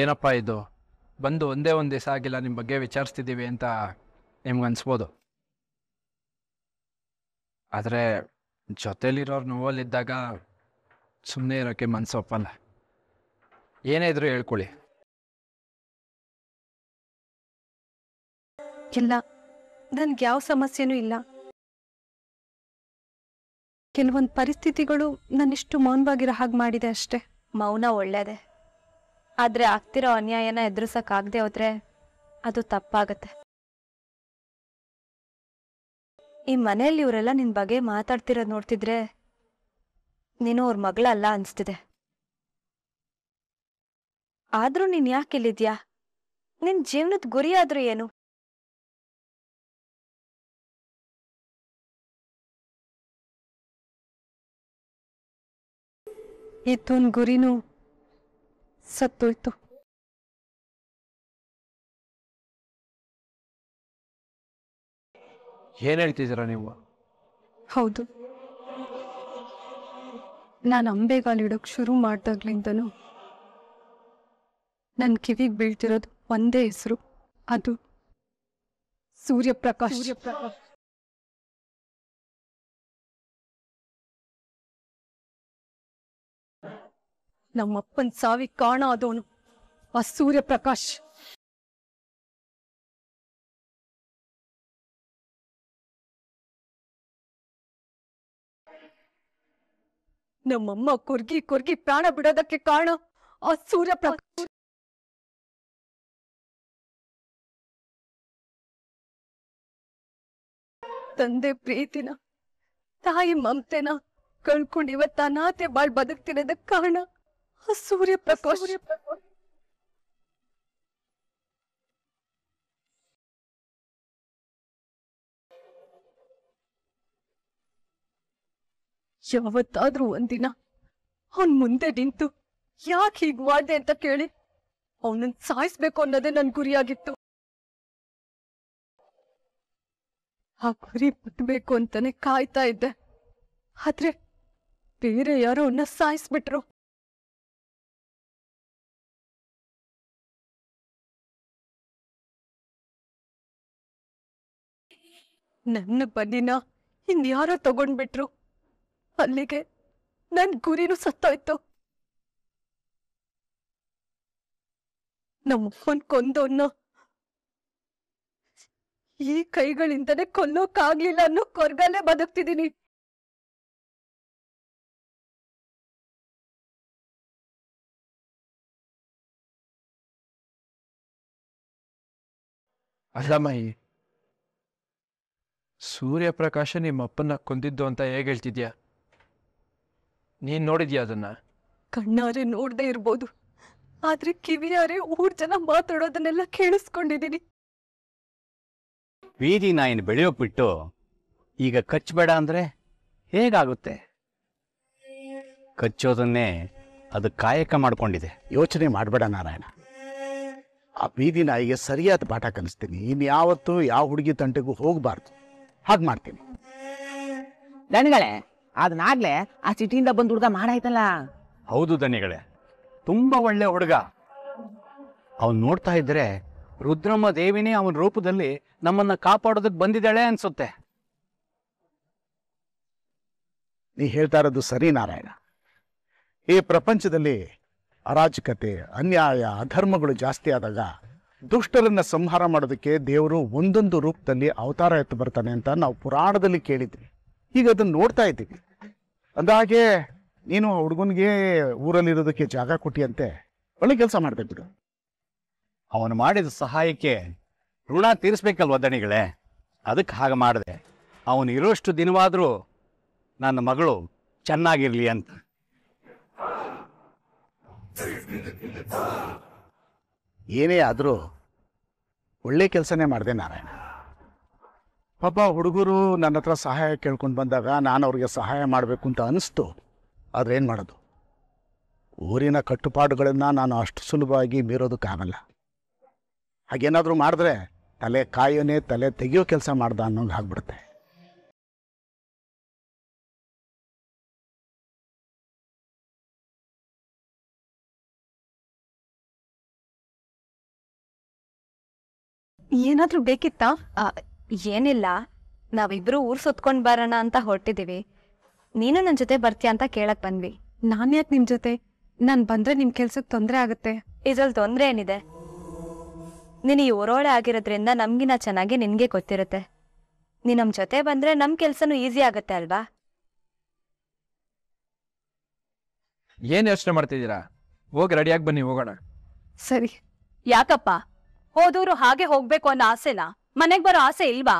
ಏನಪ್ಪ ಇದು ಬಂದು ಒಂದೇ ಒಂದು ದಿವಸ ಆಗಿಲ್ಲ ನಿಮ್ಮ ಬಗ್ಗೆ ವಿಚಾರಿಸ್ತಿದ್ದೀವಿ ಅಂತ ನಿಮ್ಗನ್ಸ್ಬೋದು ಆದರೆ ಜೊತೇಲಿರೋರು ನೋವಲ್ಲಿದ್ದಾಗ ಸುಮ್ಮನೆ ಇರೋಕ್ಕೆ ಮನಸ್ಸು ಒಪ್ಪಲ್ಲ ಏನೇ ಇದ್ರು ಹೇಳ್ಕೊಳ್ಳಿ ನನ್ಗೆ ಯಾವ ಸಮಸ್ಯೆನೂ ಇಲ್ಲ ಕೆಲವೊಂದು ಪರಿಸ್ಥಿತಿಗಳು ನನ್ನಿಷ್ಟು ಮೌನವಾಗಿರೋ ಹಾಗೆ ಮಾಡಿದೆ ಅಷ್ಟೇ ಮೌನ ಒಳ್ಳೇದೆ ಆದ್ರೆ ಆಗ್ತಿರೋ ಅನ್ಯಾಯನ ಎದುರಿಸೋಕ್ಕಾಗದೆ ಹೋದ್ರೆ ಅದು ತಪ್ಪಾಗತ್ತೆ ಈ ಮನೆಯಲ್ಲಿ ಇವರೆಲ್ಲ ನಿನ್ನ ಬಗ್ಗೆ ಮಾತಾಡ್ತಿರೋದು ನೋಡ್ತಿದ್ರೆ ನೀನು ಅವ್ರ ಮಗಳಲ್ಲ ಅನ್ಸ್ತಿದೆ ಆದರೂ ನೀನ್ ಯಾಕೆ ಇಲ್ಲಿದ್ಯಾ ನಿನ್ ಜೀವನದ ಗುರಿ ಆದ್ರೂ ಏನು ಇದ್ದೋನ್ ಗುರಿನೂ ಸತ್ತೋಯ್ತು ಏನ್ ಹೇಳ್ತಿದ್ದೀರಾ ನೀವು ಹೌದು ನಾನು ಅಂಬೆಗಾಲಿಡೋಕ್ ಶುರು ಮಾಡ್ದಾಗ್ಲಿಂದನು ನನ್ನ ಕಿವಿಗೆ ಬೀಳ್ತಿರೋದು ಒಂದೇ ಹೆಸರು ಅದು ಸೂರ್ಯಪ್ರಕಾಶ್ ಸೂರ್ಯಪ್ರಕಾಶ್ ನಮ್ಮಪ್ಪನ ಸಾವಿ ಕಾಣ ಅದೋನು ಆ ಸೂರ್ಯಪ್ರಕಾಶ್ ನಮ್ಮಮ್ಮ ಕೊರ್ಗಿ ಕೊರ್ಗಿ ಪ್ರಾಣ ಬಿಡೋದಕ್ಕೆ ಕಾರಣ ಆ ಸೂರ್ಯಪ್ರಕಾಶ್ ತಂದೆ ಪ್ರೀತಿನ ತಾಯಿ ಮಮತೆನ ಕಳ್ಕೊಂಡು ಇವತ್ತ ಅನಾಥೆ ಬಾಳ್ ಬದುಕ್ತಿರೋದಕ್ಕೆ ಕಾರಣ ಸೂರ್ಯ ಯಾವತ್ತಾದ್ರೂ ಒಂದಿನ ಅವನ್ ಮುಂದೆ ನಿಂತು ಯಾಕೆ ಹೀಗ್ ಮಾಡ್ದೆ ಅಂತ ಕೇಳಿ ಅವನನ್ನ ಸಾಯಿಸ್ಬೇಕು ಅನ್ನೋದೇ ನನ್ ಗುರಿಯಾಗಿತ್ತು ಆ ಗುರಿ ಮುಟ್ಬೇಕು ಅಂತಾನೆ ಕಾಯ್ತಾ ಇದ್ದೆ ಆದ್ರೆ ಬೇರೆ ಯಾರೋ ಅವನ್ನ ಸಾಯಿಸ್ಬಿಟ್ರು ನನ್ನ ಬನ್ನಿನ ಇನ್ಯಾರೋ ತಗೊಂಡ್ಬಿಟ್ರು ಅಲ್ಲಿಗೆ ನನ್ ಗುರಿನೂ ಸತ್ತೋಯ್ತು ನಮ್ಮಪ್ಪನ್ ಕೊಂದವನ್ನ ಈ ಕೈಗಳಿಂದನೇ ಕೊಲ್ಲೋಕಾಗ್ಲಿಲ್ಲ ಅನ್ನೋ ಕೊರ್ಗಲ್ಲೇ ಬದುಕ್ತಿದ್ದೀನಿ ಅಲ್ಲಮ್ಮ ಸೂರ್ಯಪ್ರಕಾಶ ನಿಮ್ಮ ಅಪ್ಪನ ಕೊಂದಿದ್ದು ಅಂತ ಹೇಗೆ ಹೇಳ್ತಿದ್ಯಾ ನೀನು ನೋಡಿದ್ಯಾ ಅದನ್ನ ಕಣ್ಣಾರೆ ನೋಡದೆ ಇರ್ಬೋದು ಆದ್ರೆ ಕಿವಿಯಾರೆ ಊರ್ ಜನ ಮಾತಾಡೋದನ್ನೆಲ್ಲ ಕೇಳಿಸ್ಕೊಂಡಿದ್ದೀನಿ ಬೀದಿ ನಾಯಿನ ಬೆಳೆಯೋ ಬಿಟ್ಟು ಈಗ ಕಚ್ಚಬೇಡ ಅಂದ್ರೆ ಹೇಗಾಗುತ್ತೆ ಕಚ್ಚೋದನ್ನೇ ಅದು ಕಾಯಕ ಮಾಡ್ಕೊಂಡಿದೆ ಯೋಚನೆ ಮಾಡಬೇಡ ನಾರಾಯಣ ಆ ಬೀದಿ ನಾಯಿಗೆ ಸರಿಯಾದ ಪಾಠ ಕಲಿಸ್ತೀನಿ ಇನ್ಯಾವತ್ತೂ ಯಾವ ಹುಡುಗಿ ತಂಟೆಗೂ ಹೋಗ್ಬಾರ್ದು ಹಾಗೆ ಮಾಡ್ತೀನಿ ದಣಿಗಳೇ ಅದನ್ನಾಗ್ಲೇ ಆ ಸಿಟಿಯಿಂದ ಬಂದ ಹುಡುಗ ಮಾಡಾಯ್ತಲ್ಲ ಹೌದು ದಣಿಗಳೇ ತುಂಬಾ ಒಳ್ಳೆ ಹುಡುಗ ಅವನ್ ನೋಡ್ತಾ ಇದ್ರೆ ರುದ್ರಮ್ಮ ದೇವಿನೇ ಅವನ ರೂಪದಲ್ಲಿ ನಮ್ಮನ್ನ ಕಾಪಾಡೋದಕ್ಕೆ ಬಂದಿದ್ದಾಳೆ ಅನ್ಸುತ್ತೆ ನೀ ಹೇಳ್ತಾ ಇರೋದು ಸರಿ ನಾರಾಯಣ ಈ ಪ್ರಪಂಚದಲ್ಲಿ ಅರಾಜಕತೆ ಅನ್ಯಾಯ ಅಧರ್ಮಗಳು ಜಾಸ್ತಿ ಆದಾಗ ದುಷ್ಟರನ್ನ ಸಂಹಾರ ಮಾಡೋದಕ್ಕೆ ದೇವರು ಒಂದೊಂದು ರೂಪದಲ್ಲಿ ಅವತಾರ ಎತ್ತು ಬರ್ತಾನೆ ಅಂತ ನಾವು ಪುರಾಣದಲ್ಲಿ ಕೇಳಿದ್ವಿ ಈಗ ಅದನ್ನ ನೋಡ್ತಾ ಇದ್ದೀವಿ ಅಂದಾಗೆ ನೀನು ಹುಡುಗನಿಗೆ ಊರಲ್ಲಿರೋದಕ್ಕೆ ಜಾಗ ಅಂತೆ ಒಳ್ಳೆ ಕೆಲಸ ಮಾಡಿದೆ ಬಿಡು ಅವನು ಮಾಡಿದ ಸಹಾಯಕ್ಕೆ ಋಣ ತೀರಿಸ್ಬೇಕಲ್ವ ದಣಿಗಳೇ ಅದಕ್ಕೆ ಹಾಗೆ ಮಾಡಿದೆ ಅವನು ಇರೋಷ್ಟು ದಿನವಾದರೂ ನನ್ನ ಮಗಳು ಚೆನ್ನಾಗಿರಲಿ ಅಂತ ಏನೇ ಆದರೂ ಒಳ್ಳೆ ಕೆಲಸನೇ ಮಾಡಿದೆ ನಾರಾಯಣ ಪಾಪ ಹುಡುಗರು ನನ್ನ ಹತ್ರ ಸಹಾಯ ಕೇಳ್ಕೊಂಡು ಬಂದಾಗ ನಾನು ಅವ್ರಿಗೆ ಸಹಾಯ ಮಾಡಬೇಕು ಅಂತ ಅನ್ನಿಸ್ತು ಆದರೆ ಏನು ಮಾಡೋದು ಊರಿನ ಕಟ್ಟುಪಾಡುಗಳನ್ನು ನಾನು ಅಷ್ಟು ಸುಲಭವಾಗಿ ಮೀರೋದಕ್ಕಾಗಲ್ಲ ಹಾಗೇನಾದರೂ ಮಾಡಿದ್ರೆ ತಲೆ ಕಾಯೋನೇ ತಲೆ ತೆಗೆಯೋ ಕೆಲಸ ಮಾಡ್ದ ಅನ್ನೋಂಗೆ ಆಗ್ಬಿಡುತ್ತೆ ಏನಾದ್ರೂ ಬೇಕಿತ್ತಾ ಏನಿಲ್ಲ ನಾವಿಬ್ರು ಊರ್ ಸುತ್ಕೊಂಡ್ ಬರೋಣ ಅಂತ ಹೊರಟಿದೀವಿ ನೀನು ನನ್ ಜೊತೆ ಬರ್ತೀಯ ಅಂತ ಕೇಳಕ್ ಬಂದ್ವಿ ನಾನ್ ಯಾಕೆ ನಿಮ್ ಜೊತೆ ನಾನ್ ಬಂದ್ರೆ ನಿಮ್ ಕೆಲ್ಸಕ್ ತೊಂದ್ರೆ ಆಗುತ್ತೆ ಇದ್ರಲ್ಲಿ ತೊಂದ್ರೆ ಏನಿದೆ ನೀನು ಈ ಊರೋಳೆ ಆಗಿರೋದ್ರಿಂದ ನಮ್ಗಿನ ಚೆನ್ನಾಗಿ ನಿನ್ಗೆ ಗೊತ್ತಿರುತ್ತೆ ನೀ ನಮ್ ಜೊತೆ ಬಂದ್ರೆ ನಮ್ ಕೆಲ್ಸನು ಈಸಿ ಆಗುತ್ತೆ ಅಲ್ವಾ ಏನ್ ಯೋಚನೆ ಮಾಡ್ತಿದ್ದೀರಾ ಹೋಗಿ ರೆಡಿಯಾಗಿ ಬನ್ನಿ ಹೋಗೋಣ ಸರಿ ಯಾಕಪ್ಪ ಓದೂರು ಹಾಗೆ ಹೋಗ್ಬೇಕು ಅನ್ನೋ ಆಸೆನಾ ಮನೆಗ್ ಬರೋ ಆಸೆ ಇಲ್ವಾ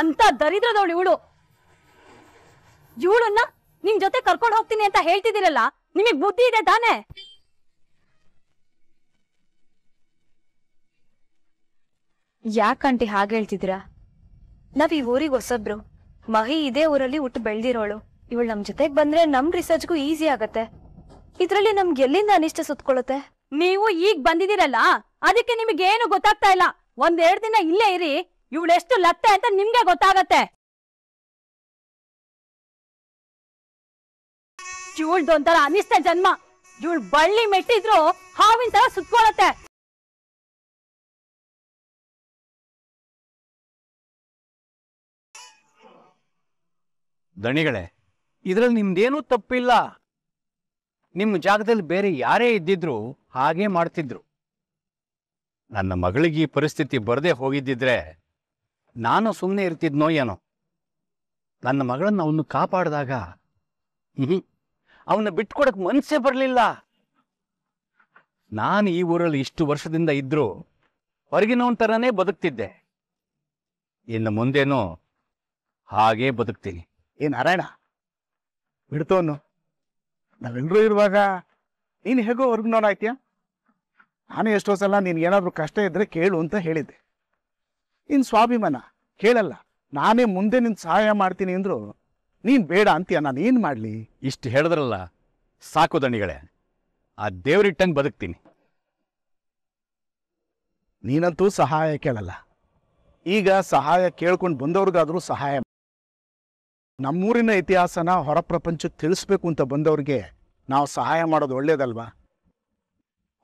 ಅಂತ ದರಿದ್ರದವಳು ಇವಳು ಇವಳನ್ನ ನಿಮ್ ಜೊತೆ ಕರ್ಕೊಂಡು ಹೋಗ್ತೀನಿ ಅಂತ ಹೇಳ್ತಿದಿರಲ್ಲ ನಿಮಗ್ ಬುದ್ಧಿ ಇದೆ ತಾನೇ ಯಾಕಂಟಿ ಹಾಗೆ ಹೇಳ್ತಿದ್ರ ನಾವ್ ಈ ಊರಿಗೆ ಹೊಸಬ್ರು ಮಹಿ ಇದೇ ಊರಲ್ಲಿ ಹುಟ್ಟು ಬೆಳ್ದಿರೋಳು ಇವಳು ನಮ್ ಜೊತೆಗ್ ಬಂದ್ರೆ ನಮ್ ರಿಸರ್ಚ್ಗೂ ಈಸಿ ಆಗತ್ತೆ ಇದ್ರಲ್ಲಿ ನಮ್ಗೆ ಎಲ್ಲಿಂದ ಅನಿಷ್ಟ ಸುತ್ಕೊಳ್ಳುತ್ತೆ ನೀವು ಈಗ ಬಂದಿದ್ದೀರಲ್ಲ ಅದಕ್ಕೆ ನಿಮಗೆ ಏನು ಗೊತ್ತಾಗ್ತಾ ಇಲ್ಲ ಒಂದೆರಡು ದಿನ ಇಲ್ಲೇ ಇರಿ ಇವಳೆಷ್ಟು ಲತ್ತೆ ಅಂತ ನಿಮ್ಗೆ ಗೊತ್ತಾಗತ್ತೆ ಇವಳ್ದೊಂಥರ ಅನಿಷ್ಟ ಜನ್ಮ ಇವಳು ಬಳ್ಳಿ ಮೆಟ್ಟಿದ್ರು ಹಾವಿನ ತರ ಸುತ್ಕೊಳತ್ತೆ ದಣಿಗಳೇ ಇದ್ರಲ್ಲಿ ನಿಮ್ದೇನು ತಪ್ಪಿಲ್ಲ ನಿಮ್ಮ ಜಾಗದಲ್ಲಿ ಬೇರೆ ಯಾರೇ ಇದ್ದಿದ್ರು ಹಾಗೆ ಮಾಡ್ತಿದ್ರು ನನ್ನ ಮಗಳಿಗೆ ಈ ಪರಿಸ್ಥಿತಿ ಬರದೇ ಹೋಗಿದ್ದಿದ್ರೆ ನಾನು ಸುಮ್ಮನೆ ಇರ್ತಿದ್ನೋ ಏನೋ ನನ್ನ ಮಗಳನ್ನ ಅವನು ಕಾಪಾಡಿದಾಗ ಹ್ಮ್ ಅವನ್ನ ಬಿಟ್ಕೊಡಕ್ ಮನಸ್ಸೇ ಬರಲಿಲ್ಲ ನಾನು ಈ ಊರಲ್ಲಿ ಇಷ್ಟು ವರ್ಷದಿಂದ ಇದ್ರೂ ಹೊರಗಿನವನ್ ಥರನೇ ಬದುಕ್ತಿದ್ದೆ ಇನ್ನು ಮುಂದೇನೋ ಹಾಗೇ ಬದುಕ್ತೀನಿ ಏ ನಾರಾಯಣ ಬಿಡ್ತೋನು ನಾವೆಲ್ಲರೂ ಇರುವಾಗ ನೀನು ಹೇಗೋ ವರ್ಗನವ್ರು ಆಯ್ತೀಯ ನಾನು ಎಷ್ಟೋ ಸಲ ಏನಾದರೂ ಕಷ್ಟ ಇದ್ದರೆ ಕೇಳು ಅಂತ ಹೇಳಿದ್ದೆ ಇನ್ ಸ್ವಾಭಿಮಾನ ಕೇಳಲ್ಲ ನಾನೇ ಮುಂದೆ ನಿನ್ನ ಸಹಾಯ ಮಾಡ್ತೀನಿ ಅಂದರು ನೀನು ಬೇಡ ಅಂತೀಯ ನಾನು ಏನು ಮಾಡಲಿ ಇಷ್ಟು ಹೇಳಿದ್ರಲ್ಲ ಸಾಕು ದಣಿಗಳೇ ಆ ದೇವರಿಟ್ಟಂಗೆ ಬದುಕ್ತೀನಿ ನೀನಂತೂ ಸಹಾಯ ಕೇಳಲ್ಲ ಈಗ ಸಹಾಯ ಕೇಳ್ಕೊಂಡು ಬಂದವ್ರಿಗಾದರೂ ಸಹಾಯ ನಮ್ಮೂರಿನ ಇತಿಹಾಸನ ಹೊರ ಪ್ರಪಂಚಕ್ಕೆ ತಿಳಿಸ್ಬೇಕು ಅಂತ ಬಂದವ್ರಿಗೆ ನಾವು ಸಹಾಯ ಮಾಡೋದು ಒಳ್ಳೇದಲ್ವಾ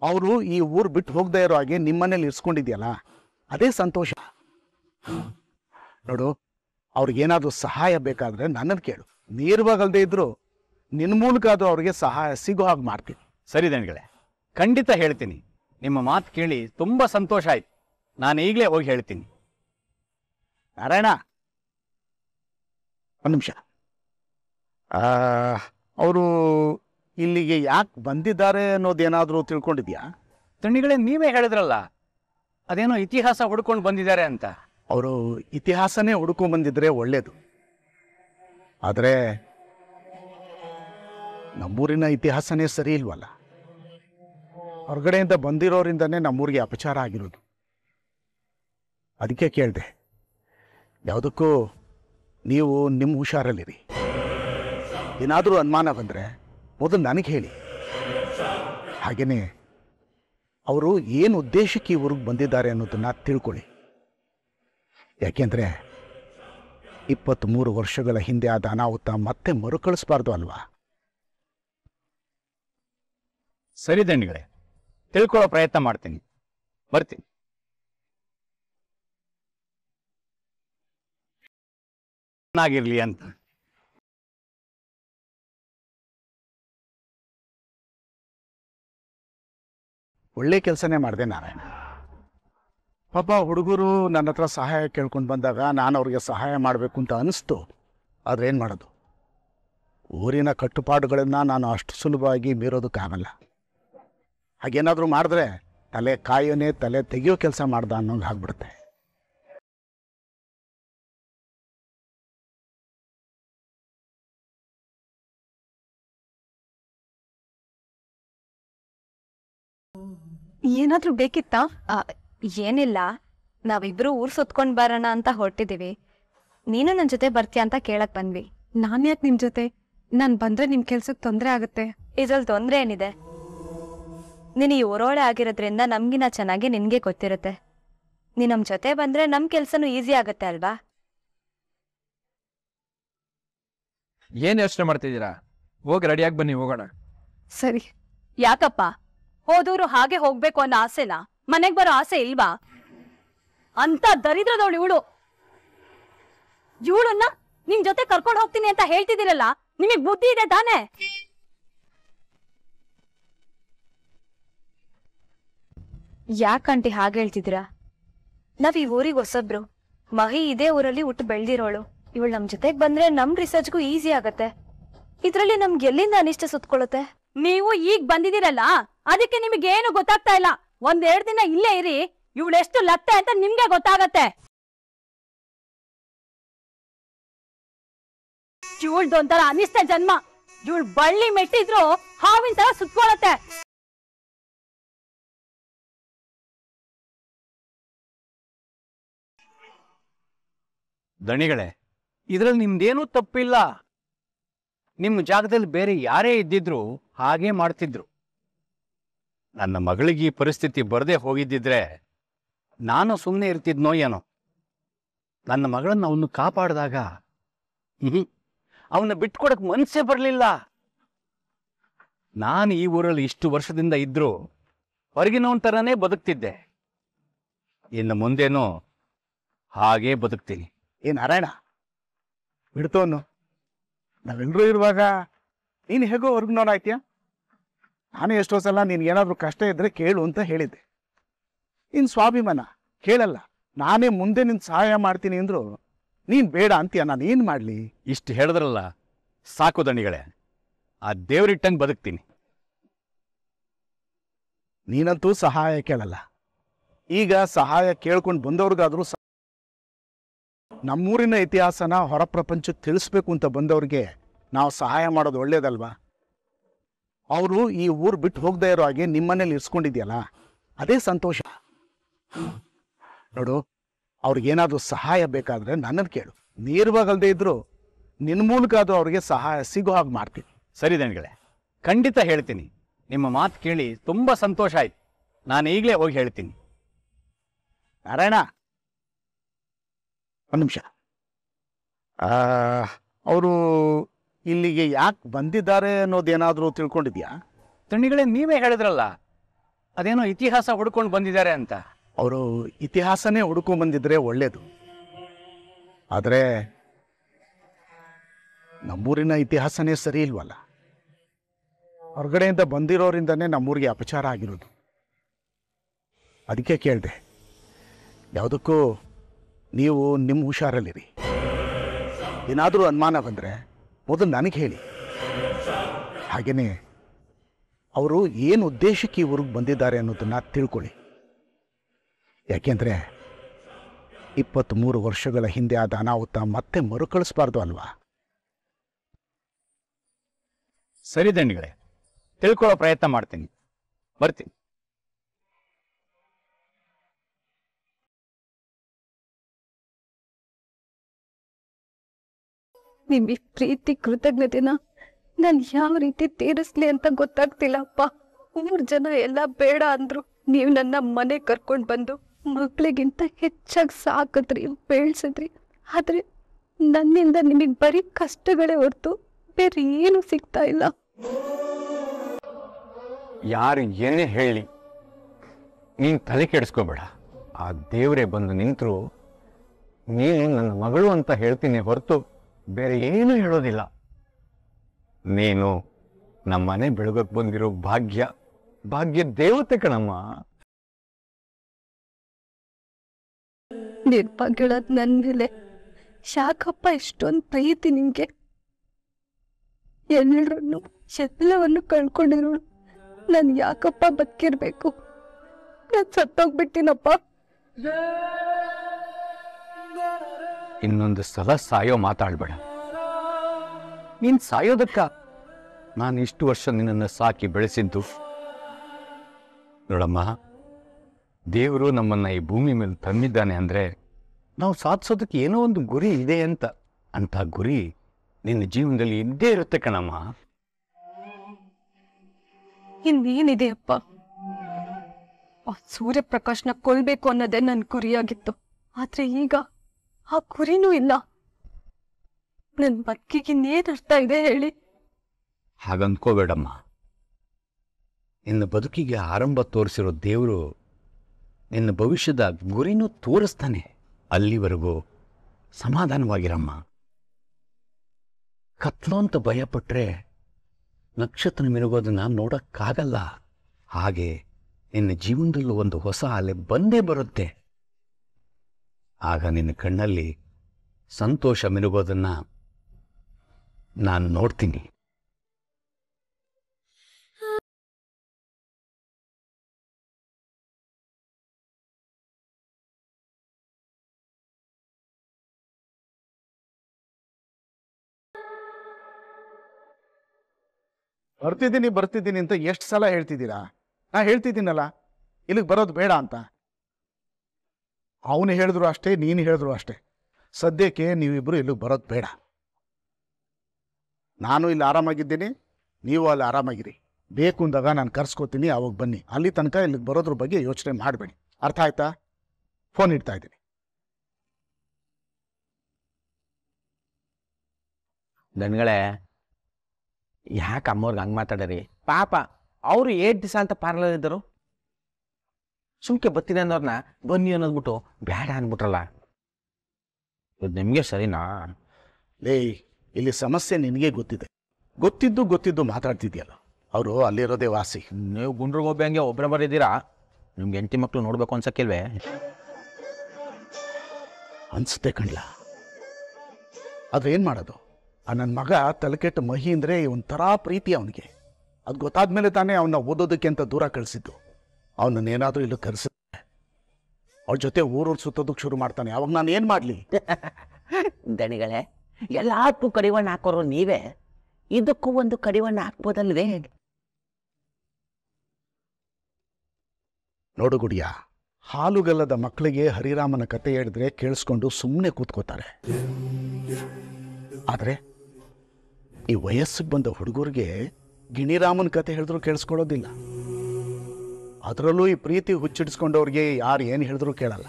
ಅವರು ಈ ಊರು ಬಿಟ್ಟು ಹೋಗದೆ ಇರೋ ಹಾಗೆ ನಿಮ್ಮನೇಲಿ ಇರಿಸ್ಕೊಂಡಿದ್ಯಲ್ಲ ಅದೇ ಸಂತೋಷ ನೋಡು ಅವ್ರಿಗೇನಾದರೂ ಸಹಾಯ ಬೇಕಾದರೆ ನನ್ನನ್ನು ಕೇಳು ನೇರವಾಗಲ್ಲದೆ ಇದ್ದರೂ ನಿನ್ನ ಮೂಲಕ ಅದು ಅವರಿಗೆ ಸಹಾಯ ಸಿಗೋ ಹಾಗೆ ಮಾಡ್ತೀನಿ ಸರಿ ದಣಿಗಳೇ ಖಂಡಿತ ಹೇಳ್ತೀನಿ ನಿಮ್ಮ ಮಾತು ಕೇಳಿ ತುಂಬ ಸಂತೋಷ ಆಯ್ತು ನಾನು ಈಗಲೇ ಹೋಗಿ ಹೇಳ್ತೀನಿ ನಾರಾಯಣ ಒಂದು ನಿಮಿಷ ಅವರು ಇಲ್ಲಿಗೆ ಯಾಕೆ ಬಂದಿದ್ದಾರೆ ಅನ್ನೋದೇನಾದರೂ ತಿಳ್ಕೊಂಡಿದ್ಯಾ ತಣ್ಣಿಗಳೇ ನೀವೇ ಹೇಳಿದ್ರಲ್ಲ ಅದೇನೋ ಇತಿಹಾಸ ಹುಡ್ಕೊಂಡು ಬಂದಿದ್ದಾರೆ ಅಂತ ಅವರು ಇತಿಹಾಸನೇ ಹುಡ್ಕೊಂಡು ಬಂದಿದ್ರೆ ಒಳ್ಳೆಯದು ಆದರೆ ನಮ್ಮೂರಿನ ಇತಿಹಾಸನೇ ಸರಿ ಇಲ್ವಲ್ಲ ಹೊರಗಡೆಯಿಂದ ಬಂದಿರೋರಿಂದನೇ ನಮ್ಮೂರಿಗೆ ಅಪಚಾರ ಆಗಿರೋದು ಅದಕ್ಕೆ ಕೇಳಿದೆ ಯಾವುದಕ್ಕೂ ನೀವು ನಿಮ್ಮ ಹುಷಾರಲ್ಲಿರಿ ಏನಾದರೂ ಅನುಮಾನ ಬಂದರೆ ಮೊದಲು ನನಗೆ ಹೇಳಿ ಹಾಗೆಯೇ ಅವರು ಏನು ಉದ್ದೇಶಕ್ಕೆ ಇವ್ರಿಗೆ ಬಂದಿದ್ದಾರೆ ಅನ್ನೋದನ್ನು ತಿಳ್ಕೊಳ್ಳಿ ಯಾಕೆಂದರೆ ಇಪ್ಪತ್ತ್ಮೂರು ವರ್ಷಗಳ ಹಿಂದೆ ಆದ ಅನಾಹುತ ಮತ್ತೆ ಮರುಕಳಿಸ್ಬಾರ್ದು ಅಲ್ವಾ ಸರಿ ದಂಡಿಗಳೇ ತಿಳ್ಕೊಳ್ಳೋ ಪ್ರಯತ್ನ ಮಾಡ್ತೀನಿ ಬರ್ತೀನಿ ಚೆನ್ನಾಗಿರ್ಲಿ ಅಂತ ಒಳ್ಳೆ ಕೆಲಸನೇ ಮಾಡಿದೆ ನಾರಾಯಣ ಪಾಪ ಹುಡುಗರು ನನ್ನ ಹತ್ರ ಸಹಾಯ ಕೇಳ್ಕೊಂಡು ಬಂದಾಗ ನಾನು ಅವ್ರಿಗೆ ಸಹಾಯ ಮಾಡಬೇಕು ಅಂತ ಅನಿಸ್ತು ಆದರೆ ಏನು ಮಾಡೋದು ಊರಿನ ಕಟ್ಟುಪಾಡುಗಳನ್ನು ನಾನು ಅಷ್ಟು ಸುಲಭವಾಗಿ ಮೀರೋದಕ್ಕಾಗಲ್ಲ ಹಾಗೇನಾದರೂ ಮಾಡಿದ್ರೆ ತಲೆ ಕಾಯೋನೇ ತಲೆ ತೆಗಿಯೋ ಕೆಲಸ ಮಾಡ್ದ ಅನ್ನೋಂಗೆ ಆಗ್ಬಿಡುತ್ತೆ ಏನಾದ್ರೂ ಬೇಕಿತ್ತಾ ಏನಿಲ್ಲ ನಾವಿಬ್ರು ಊರ್ ಸುತ್ಕೊಂಡ್ ಬರೋಣ ಅಂತ ಹೊರಟಿದೀವಿ ನೀನು ನನ್ ಜೊತೆ ಬರ್ತೀಯ ಅಂತ ಕೇಳಕ್ ಬಂದ್ವಿ ನಾನ್ ಯಾಕೆ ನಿಮ್ ಜೊತೆ ನಾನ್ ಬಂದ್ರೆ ನಿಮ್ ಕೆಲ್ಸಕ್ ತೊಂದ್ರೆ ಆಗುತ್ತೆ ಇದ್ರಲ್ಲಿ ತೊಂದ್ರೆ ಏನಿದೆ ನೀನು ಈ ಓರೋಳೆ ಆಗಿರೋದ್ರಿಂದ ನಮ್ಗಿನ ಚೆನ್ನಾಗಿ ನಿನ್ಗೆ ಗೊತ್ತಿರುತ್ತೆ ನೀ ನಮ್ ಜೊತೆ ಬಂದ್ರೆ ನಮ್ ಕೆಲ್ಸನು ಈಸಿ ಆಗುತ್ತೆ ಅಲ್ವಾ ಏನ್ ಯೋಚನೆ ಮಾಡ್ತಿದ್ದೀರಾ ಹೋಗಿ ರೆಡಿಯಾಗಿ ಬನ್ನಿ ಹೋಗೋಣ ಸರಿ ಯಾಕಪ್ಪ ಹೋದವರು ಹಾಗೆ ಹೋಗ್ಬೇಕು ಅನ್ನೋ ಆಸೆನಾ ಮನೆಗ್ ಬರೋ ಆಸೆ ಇಲ್ವಾ ಅಂತ ದರಿದ್ರದವಳು ಇವಳು ಇವಳನ್ನ ನಿಮ್ ಜೊತೆ ಕರ್ಕೊಂಡು ಹೋಗ್ತೀನಿ ಅಂತ ಹೇಳ್ತಿದ್ದೀರಲ್ಲ ನಿಮಗ್ ಬುದ್ಧಿ ಇದೆ ತಾನೇ ಯಾಕಂಟಿ ಹಾಗೆ ಹೇಳ್ತಿದಿರ ನಾವ್ ಈ ಊರಿಗೆ ಹೊಸಬ್ರು ಮಹಿ ಇದೇ ಊರಲ್ಲಿ ಹುಟ್ಟು ಬೆಳ್ದಿರೋಳು ಇವಳು ನಮ್ ಜೊತೆಗ್ ಬಂದ್ರೆ ನಮ್ ರಿಸರ್ಚ್ಗೂ ಈಸಿ ಆಗತ್ತೆ ಇದ್ರಲ್ಲಿ ನಮ್ಗೆ ಎಲ್ಲಿಂದ ಅನಿಷ್ಟ ಸುತ್ಕೊಳ್ಳುತ್ತೆ ನೀವು ಈಗ ಬಂದಿದ್ದೀರಲ್ಲ ಅದಕ್ಕೆ ನಿಮಗೆ ಏನು ಗೊತ್ತಾಗ್ತಾ ಇಲ್ಲ ಒಂದೆರಡು ದಿನ ಇಲ್ಲೇ ಇರಿ ಎಷ್ಟು ಲತ್ತೆ ಅಂತ ನಿಮ್ಗೆ ಗೊತ್ತಾಗತ್ತೆ ಇವಳ್ದು ಒಂಥರ ಅನಿಷ್ಟ ಜನ್ಮ ಇವಳು ಬಳ್ಳಿ ಮೆಟ್ಟಿದ್ರು ಹಾವಿನ ತರ ಸುತ್ಕೊಳತ್ತೆ ದಣಿಗಳೇ ಇದ್ರಲ್ಲಿ ನಿಮ್ದೇನೂ ತಪ್ಪಿಲ್ಲ ನಿಮ್ ಜಾಗದಲ್ಲಿ ಬೇರೆ ಯಾರೇ ಇದ್ದಿದ್ರು ಹಾಗೆ ಮಾಡ್ತಿದ್ರು ನನ್ನ ಮಗಳಿಗೆ ಈ ಪರಿಸ್ಥಿತಿ ಬರದೇ ಹೋಗಿದ್ದಿದ್ರೆ ನಾನು ಸುಮ್ಮನೆ ಇರ್ತಿದ್ನೋ ಏನೋ ನನ್ನ ಮಗಳನ್ನು ಅವನು ಕಾಪಾಡಿದಾಗ ಹ್ಮ್ ಅವನ್ನ ಬಿಟ್ಕೊಡಕ್ ಮನಸ್ಸೇ ಬರಲಿಲ್ಲ ನಾನು ಈ ಊರಲ್ಲಿ ಇಷ್ಟು ವರ್ಷದಿಂದ ಇದ್ದರೂ ಹೊರಗಿನವನ ಥರನೇ ಬದುಕ್ತಿದ್ದೆ ಇನ್ನು ಮುಂದೇನು ಹಾಗೇ ಬದುಕ್ತೀನಿ ಏ ನಾರಾಯಣ ಬಿಡ್ತೋನು ನಾವೆಲ್ಲರೂ ಇರುವಾಗ ನೀನು ಹೇಗೋ ಹೊರಗಿನವನಾಯ್ತೀಯ ನಾನು ಎಷ್ಟೋ ಸಲ ನೀನು ಏನಾದರೂ ಕಷ್ಟ ಇದ್ದರೆ ಕೇಳು ಅಂತ ಹೇಳಿದ್ದೆ ಇನ್ನು ಸ್ವಾಭಿಮಾನ ಕೇಳಲ್ಲ ನಾನೇ ಮುಂದೆ ನಿನ್ನ ಸಹಾಯ ಮಾಡ್ತೀನಿ ಅಂದರು ನೀನು ಬೇಡ ಅಂತೀಯ ನಾನು ಏನು ಮಾಡಲಿ ಇಷ್ಟು ಹೇಳಿದ್ರಲ್ಲ ಸಾಕು ದಣಿಗಳೇ ಆ ದೇವರಿಟ್ಟಂಗೆ ಬದುಕ್ತೀನಿ ನೀನಂತೂ ಸಹಾಯ ಕೇಳಲ್ಲ ಈಗ ಸಹಾಯ ಕೇಳ್ಕೊಂಡು ಬಂದವ್ರಿಗಾದರೂ ನಮ್ಮೂರಿನ ಇತಿಹಾಸನ ಹೊರ ಪ್ರಪಂಚಕ್ಕೆ ತಿಳಿಸ್ಬೇಕು ಅಂತ ಬಂದವ್ರಿಗೆ ನಾವು ಸಹಾಯ ಮಾಡೋದು ಒಳ್ಳೇದಲ್ವಾ ಅವರು ಈ ಊರು ಬಿಟ್ಟು ಹೋಗದೆ ಇರೋ ಹಾಗೆ ನಿಮ್ಮನೇಲಿ ಇರಿಸ್ಕೊಂಡಿದ್ಯಲ್ಲ ಅದೇ ಸಂತೋಷ ನೋಡು ಅವ್ರಿಗೇನಾದರೂ ಸಹಾಯ ಬೇಕಾದರೆ ನನ್ನನ್ನು ಕೇಳು ನೀರ್ವಾಗಲ್ದೇ ಇದ್ದರೂ ನಿನ್ನ ಮೂಲಕ ಅದು ಅವ್ರಿಗೆ ಸಹಾಯ ಸಿಗೋ ಹಾಗೆ ಮಾಡ್ತೀನಿ ಸರಿ ದಣಿಗಳೇ ಖಂಡಿತ ಹೇಳ್ತೀನಿ ನಿಮ್ಮ ಮಾತು ಕೇಳಿ ತುಂಬ ಸಂತೋಷ ಆಯ್ತು ನಾನು ಈಗಲೇ ಹೋಗಿ ಹೇಳ್ತೀನಿ ನಾರಾಯಣ ಒಂದು ನಿಮಿಷ ಅವರು ಇಲ್ಲಿಗೆ ಯಾಕೆ ಬಂದಿದ್ದಾರೆ ಅನ್ನೋದೇನಾದರೂ ತಿಳ್ಕೊಂಡಿದ್ಯಾ ತಣ್ಣಿಗಳೇ ನೀವೇ ಹೇಳಿದ್ರಲ್ಲ ಅದೇನೋ ಇತಿಹಾಸ ಹುಡ್ಕೊಂಡು ಬಂದಿದ್ದಾರೆ ಅಂತ ಅವರು ಇತಿಹಾಸನೇ ಹುಡುಕೊಂಡು ಬಂದಿದ್ರೆ ಒಳ್ಳೆಯದು ಆದರೆ ನಮ್ಮೂರಿನ ಇತಿಹಾಸನೇ ಸರಿ ಇಲ್ವಲ್ಲ ಹೊರಗಡೆಯಿಂದ ಬಂದಿರೋರಿಂದನೇ ನಮ್ಮೂರಿಗೆ ಅಪಚಾರ ಆಗಿರೋದು ಅದಕ್ಕೆ ಕೇಳಿದೆ ಯಾವುದಕ್ಕೂ ನೀವು ನಿಮ್ಮ ಹುಷಾರಲ್ಲಿರಿ ಏನಾದರೂ ಅನುಮಾನ ಬಂದರೆ ಮೊದಲು ನನಗೆ ಹೇಳಿ ಹಾಗೆಯೇ ಅವರು ಏನು ಉದ್ದೇಶಕ್ಕೆ ಈ ಊರಿಗೆ ಬಂದಿದ್ದಾರೆ ಅನ್ನೋದನ್ನು ತಿಳ್ಕೊಳ್ಳಿ ಯಾಕೆಂದರೆ ಇಪ್ಪತ್ತ್ಮೂರು ವರ್ಷಗಳ ಹಿಂದೆ ಆದ ಅನಾಹುತ ಮತ್ತೆ ಮರುಕಳಿಸ್ಬಾರ್ದು ಅಲ್ವಾ ಸರಿ ದಂಡಿಗಳೇ ತಿಳ್ಕೊಳ್ಳೋ ಪ್ರಯತ್ನ ಮಾಡ್ತೀನಿ ಬರ್ತೀನಿ ನಿಮ್ಮ ಈ ಪ್ರೀತಿ ಕೃತಜ್ಞತೆನ ನಾನು ಯಾವ ರೀತಿ ತೀರಿಸ್ಲಿ ಅಂತ ಗೊತ್ತಾಗ್ತಿಲ್ಲಪ್ಪ ಮೂರ್ ಜನ ಎಲ್ಲ ಬೇಡ ಅಂದ್ರು ನೀವು ನನ್ನ ಮನೆ ಕರ್ಕೊಂಡು ಬಂದು ಮಕ್ಳಿಗಿಂತ ಹೆಚ್ಚಾಗಿ ಸಾಕತ್ರಿ ಬೆಳ್ಸಿದ್ರಿ ಆದ್ರೆ ನನ್ನಿಂದ ನಿಮಗೆ ಬರೀ ಕಷ್ಟಗಳೇ ಹೊರ್ತು ಬೇರೆ ಏನು ಸಿಗ್ತಾ ಇಲ್ಲ ಯಾರು ಏನೇ ಹೇಳಿ ನೀನ್ ತಲೆ ಕೆಡಿಸ್ಕೋಬೇಡ ಆ ದೇವರೇ ಬಂದು ನಿಂತರು ನೀನು ನನ್ನ ಮಗಳು ಅಂತ ಹೇಳ್ತೀನಿ ಹೊರತು ಬೇರೆ ಏನೂ ಹೇಳೋದಿಲ್ಲ ನೀನು ನಮ್ಮನೆ ಬೆಳಗಕ್ಕೆ ಬಂದಿರೋ ಭಾಗ್ಯ ಭಾಗ್ಯ ದೇವತೆ ಕಣಮ್ಮ ನಿರ್ಭಾಗ್ಯಳಾದ ನನ್ ಮೇಲೆ ಶಾಕಪ್ಪ ಇಷ್ಟೊಂದು ಪ್ರೀತಿ ನಿಂಗೆ ಎಲ್ಲರನ್ನು ಎಲ್ಲವನ್ನು ಕಳ್ಕೊಂಡಿರೋಣ ನಾನು ಯಾಕಪ್ಪ ಬದುಕಿರ್ಬೇಕು ನಾನು ಸತ್ತೋಗ್ಬಿಟ್ಟಿನಪ್ಪ ಇನ್ನೊಂದು ಸಲ ಸಾಯೋ ಮಾತಾಡಬೇಡ ನೀನ್ ಸಾಯೋದಕ್ಕ ನಾನು ಇಷ್ಟು ವರ್ಷ ನಿನ್ನನ್ನು ಸಾಕಿ ಬೆಳೆಸಿದ್ದು ನೋಡಮ್ಮ ದೇವರು ನಮ್ಮನ್ನ ಈ ಭೂಮಿ ಮೇಲೆ ತಂದಿದ್ದಾನೆ ಅಂದ್ರೆ ನಾವು ಸಾಧಿಸೋದಕ್ಕೆ ಏನೋ ಒಂದು ಗುರಿ ಇದೆ ಅಂತ ಅಂಥ ಗುರಿ ನಿನ್ನ ಜೀವನದಲ್ಲಿ ಇದ್ದೇ ಇರುತ್ತೆ ಕಣಮ್ಮ ಇನ್ನೇನಿದೆ ಅಪ್ಪ ಸೂರ್ಯಪ್ರಕಾಶ್ನ ಕೊಲ್ಬೇಕು ಅನ್ನೋದೇ ನನ್ನ ಗುರಿಯಾಗಿತ್ತು ಆದ್ರೆ ಈಗ ಆ ಕುರಿನೂ ಇಲ್ಲ ನನ್ ಬದುಕಿಗಿನ್ನೇನ್ ಅರ್ಥ ಇದೆ ಹೇಳಿ ಹಾಗನ್ಕೋಬೇಡಮ್ಮ ನಿನ್ನ ಬದುಕಿಗೆ ಆರಂಭ ತೋರಿಸಿರೋ ದೇವರು ನಿನ್ನ ಭವಿಷ್ಯದ ಗುರಿನೂ ತೋರಿಸ್ತಾನೆ ಅಲ್ಲಿವರೆಗೂ ಸಮಾಧಾನವಾಗಿರಮ್ಮ ಕತ್ಲೋಂತ ಅಂತ ನಕ್ಷತ್ರ ಮಿರುಗೋದನ್ನ ನೋಡಕ್ಕಾಗಲ್ಲ ಹಾಗೆ ನಿನ್ನ ಜೀವನದಲ್ಲೂ ಒಂದು ಹೊಸ ಅಲೆ ಬಂದೇ ಬರುತ್ತೆ ಆಗ ನಿನ್ನ ಕಣ್ಣಲ್ಲಿ ಸಂತೋಷ ಮಿನುಗೋದನ್ನ ನಾನು ನೋಡ್ತೀನಿ ಬರ್ತಿದ್ದೀನಿ ಬರ್ತಿದ್ದೀನಿ ಅಂತ ಎಷ್ಟು ಸಲ ಹೇಳ್ತಿದ್ದೀರಾ ನಾ ಹೇಳ್ತಿದ್ದೀನಲ್ಲ ಇಲ್ಲಿಗೆ ಬರೋದು ಬೇಡ ಅಂತ ಅವನು ಹೇಳಿದ್ರು ಅಷ್ಟೇ ನೀನು ಹೇಳಿದ್ರು ಅಷ್ಟೇ ಸದ್ಯಕ್ಕೆ ನೀವಿಬ್ಬರು ಇಲ್ಲಿಗೆ ಬರೋದು ಬೇಡ ನಾನು ಇಲ್ಲಿ ಆರಾಮಾಗಿದ್ದೀನಿ ನೀವು ಅಲ್ಲಿ ಆರಾಮಾಗಿರಿ ಬೇಕು ಅಂದಾಗ ನಾನು ಕರ್ಸ್ಕೊತೀನಿ ಅವಾಗ ಬನ್ನಿ ಅಲ್ಲಿ ತನಕ ಇಲ್ಲಿಗೆ ಬರೋದ್ರ ಬಗ್ಗೆ ಯೋಚನೆ ಮಾಡಬೇಡಿ ಅರ್ಥ ಆಯ್ತಾ ಫೋನ್ ಇಡ್ತಾ ಇದ್ದೀನಿ ದಣ್ಗಳೇ ಯಾಕೆ ಅಮ್ಮವ್ರಿಗೆ ಹಂಗೆ ಮಾತಾಡರಿ ಪಾಪ ಅವರು ಏಟ್ ದಿವಸ ಅಂತ ಪಾರ್ಲರ್ ಇದ್ದರು ಸುಮ್ಕೆ ಬತ್ತಿದೆ ಅನ್ನೋರ್ನ ಬನ್ನಿ ಅನ್ನೋದ್ಬಿಟ್ಟು ಬೇಡ ಅಂದ್ಬಿಟ್ರಲ್ಲ ನಿಮಗೆ ಸರಿನಾ ಲೇ ಇಲ್ಲಿ ಸಮಸ್ಯೆ ನಿನಗೆ ಗೊತ್ತಿದೆ ಗೊತ್ತಿದ್ದು ಗೊತ್ತಿದ್ದು ಮಾತಾಡ್ತಿದ್ಯಲ್ಲ ಅವರು ಅಲ್ಲಿರೋದೇ ವಾಸಿ ನೀವು ಗುಂಡ್ರಿಗೊಬ್ಬೆ ಹಂಗೆ ಒಬ್ಬರೇ ಬರಿದ್ದೀರಾ ನಿಮ್ಗೆ ಹೆಂಡತಿ ಮಕ್ಕಳು ನೋಡ್ಬೇಕು ಅನ್ಸಕ್ಕಿಲ್ವೇ ಅನ್ಸುತ್ತೆ ಕಣ್ಲ ಆದ್ರೆ ಏನು ಮಾಡೋದು ಆ ನನ್ನ ಮಗ ತಲೆಕೆಟ್ಟು ಮಹಿ ಅಂದರೆ ಒಂಥರ ಪ್ರೀತಿ ಅವನಿಗೆ ಅದು ಗೊತ್ತಾದ್ಮೇಲೆ ತಾನೇ ಅವನ್ನ ಓದೋದಕ್ಕೆ ಅಂತ ದೂರ ಕಳಿಸಿದ್ದು ಅವನನ್ನೇನಾದರೂ ಇಲ್ಲೂ ಕರೆಸ ಅವ್ರ ಜೊತೆ ಊರೂರು ಸುತ್ತೋದಕ್ಕೆ ಶುರು ಮಾಡ್ತಾನೆ ಅವಾಗ ನಾನು ಏನು ಮಾಡಲಿ ದಣಿಗಳೇ ಎಲ್ಲದಕ್ಕೂ ಕಡಿವಣ್ಣ ಹಾಕೋರು ನೀವೇ ಇದಕ್ಕೂ ಒಂದು ಕಡಿವಣ್ಣ ಹಾಕ್ಬೋದಲ್ವೇ ನೋಡು ಗುಡಿಯ ಹಾಲುಗಲ್ಲದ ಮಕ್ಕಳಿಗೆ ಹರಿರಾಮನ ಕತೆ ಹೇಳಿದ್ರೆ ಕೇಳಿಸ್ಕೊಂಡು ಸುಮ್ಮನೆ ಕೂತ್ಕೋತಾರೆ ಆದರೆ ಈ ವಯಸ್ಸಿಗೆ ಬಂದ ಹುಡುಗರಿಗೆ ಗಿಣಿರಾಮನ ಕತೆ ಹೇಳಿದ್ರು ಕೇಳಿಸ್ಕೊಳ್ಳೋದಿಲ್ಲ ಅದರಲ್ಲೂ ಈ ಪ್ರೀತಿ ಹುಚ್ಚಿಡಿಸ್ಕೊಂಡವ್ರಿಗೆ ಯಾರು ಏನು ಹೇಳಿದ್ರು ಕೇಳಲ್ಲ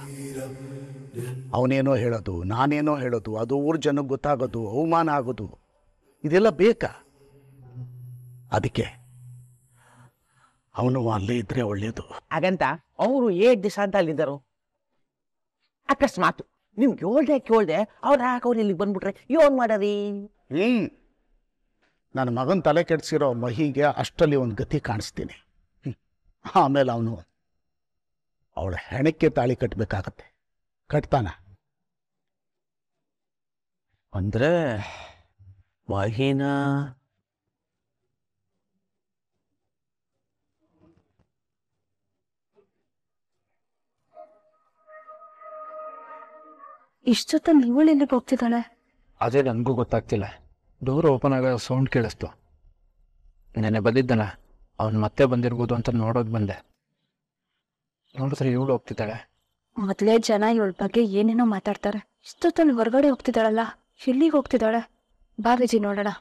ಅವನೇನೋ ಹೇಳೋದು ನಾನೇನೋ ಹೇಳೋದು ಅದು ಊರ ಜನಕ್ಕೆ ಗೊತ್ತಾಗೋದು ಅವಮಾನ ಆಗೋದು ಇದೆಲ್ಲ ಬೇಕಾ ಅದಕ್ಕೆ ಅವನು ಅಲ್ಲೇ ಇದ್ರೆ ಒಳ್ಳೇದು ಹಾಗಂತ ಅವರು ಏಟ್ ದಿವಸ ಅಂತ ಅಲ್ಲಿದ್ದರು ಅಕಸ್ಮಾತ್ ನಿಮ್ಗೆ ಕೇಳ್ದೆ ಕೇಳ್ದೆ ಅವ್ರು ಯಾಕೆ ಇಲ್ಲಿಗೆ ಬಂದ್ಬಿಟ್ರೆ ಏನು ಮಾಡರಿ ಹ್ಞೂ ನನ್ನ ಮಗನ ತಲೆ ಕೆಡಿಸಿರೋ ಮಹಿಗೆ ಅಷ್ಟರಲ್ಲಿ ಒಂದು ಗತಿ ಕಾಣಿಸ್ತೀನಿ ಆಮೇಲೆ ಅವನು ಅವಳ ಹೆಣಕ್ಕೆ ತಾಳಿ ಕಟ್ಟಬೇಕಾಗತ್ತೆ ಕಟ್ತಾನ ಅಂದ್ರೆ ವಾಹೀನ ಇಷ್ಟೊತ್ತ ಎಲ್ಲಿ ಹೋಗ್ತಿದ್ದಾಳೆ ಅದೇ ನನ್ಗೂ ಗೊತ್ತಾಗ್ತಿಲ್ಲ ಡೋರ್ ಓಪನ್ ಆಗೋ ಸೌಂಡ್ ಕೇಳಿಸ್ತು ನೆನೆ ಬಂದಿದ್ದನ ಅವನು ಮತ್ತೆ ಬಂದಿರ್ಬೋದು ಅಂತ ನೋಡೋದ್ ಬಂದೆ ನೋಡಿದ್ರೆ ಇವಳು ಹೋಗ್ತಿದ್ದಾಳೆ ಮೊದ್ಲೇ ಜನ ಇವಳ ಬಗ್ಗೆ ಏನೇನೋ ಮಾತಾಡ್ತಾರೆ ಇಷ್ಟೊತ್ತಲ್ಲಿ ಹೊರಗಡೆ ಹೋಗ್ತಿದ್ದಾಳಲ್ಲ ಇಲ್ಲಿಗೆ ಹೋಗ್ತಿದ್ದಾಳೆ ಬಾ ನೋಡೋಣ